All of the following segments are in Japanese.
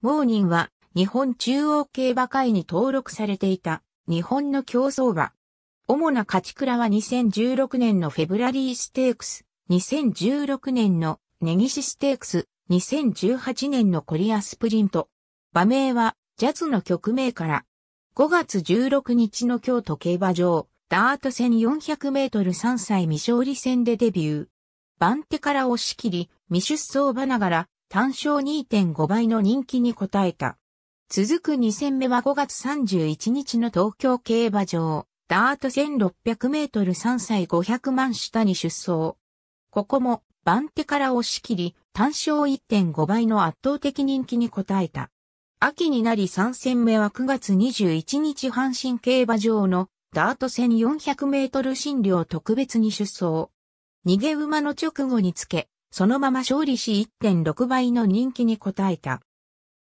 モーニンは日本中央競馬会に登録されていた日本の競走馬。主な勝ち倉は2016年のフェブラリーステークス、2016年のネギシステークス、2018年のコリアスプリント。馬名はジャズの曲名から5月16日の京都競馬場ダート戦400メートル3歳未勝利戦でデビュー。番手から押し切り未出走馬ながら単勝2.5倍の人気に応えた。続く2戦目は5月31日の東京競馬場、ダート1600メートル3歳500万下に出走。ここも番手から押し切り、単勝1.5倍の圧倒的人気に応えた。秋になり3戦目は9月21日阪神競馬場のダート1400メートル診療特別に出走。逃げ馬の直後につけ、そのまま勝利し1.6倍の人気に応えた。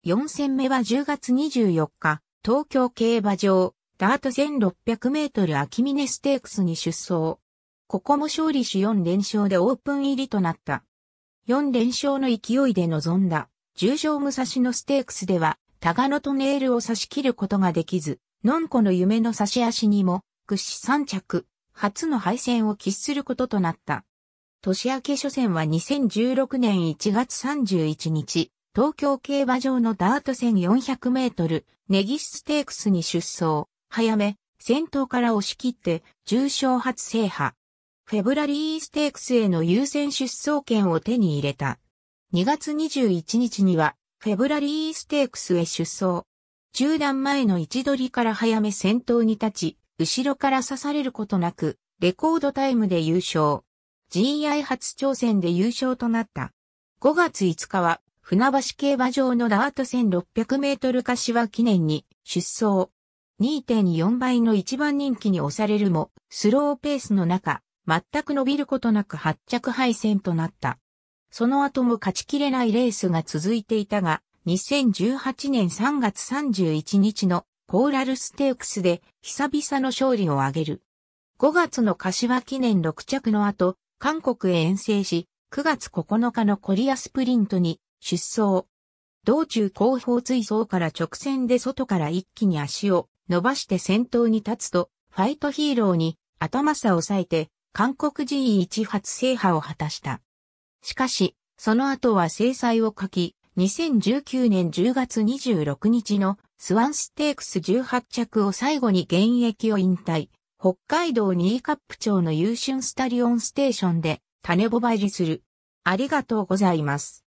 4戦目は10月24日、東京競馬場、ダート1600メートル秋峰ステークスに出走。ここも勝利し4連勝でオープン入りとなった。4連勝の勢いで臨んだ、十条武蔵野ステークスでは、タガノトネールを差し切ることができず、ノンコの夢の差し足にも、屈し3着、初の敗戦を喫することとなった。年明け初戦は2016年1月31日、東京競馬場のダート戦400メートル、ネギスステークスに出走、早め、先頭から押し切って、重賞初制覇。フェブラリーステークスへの優先出走権を手に入れた。2月21日には、フェブラリーステークスへ出走。中段前の位置取りから早め先頭に立ち、後ろから刺されることなく、レコードタイムで優勝。GI 初挑戦で優勝となった。5月5日は、船橋競馬場のダート1600メートル柏記念に出走。2.4倍の一番人気に押されるも、スローペースの中、全く伸びることなく発着敗戦となった。その後も勝ちきれないレースが続いていたが、2018年3月31日のコーラルステークスで久々の勝利を挙げる。5月の柏記念6着の後、韓国へ遠征し、9月9日のコリアスプリントに出走。道中後方追走から直線で外から一気に足を伸ばして先頭に立つと、ファイトヒーローに頭差を抑えて、韓国 G1 発制覇を果たした。しかし、その後は制裁を書き、2019年10月26日のスワンステークス18着を最後に現役を引退、北海道新カップ町の優春スタリオンステーションで種ぼば入りする。ありがとうございます。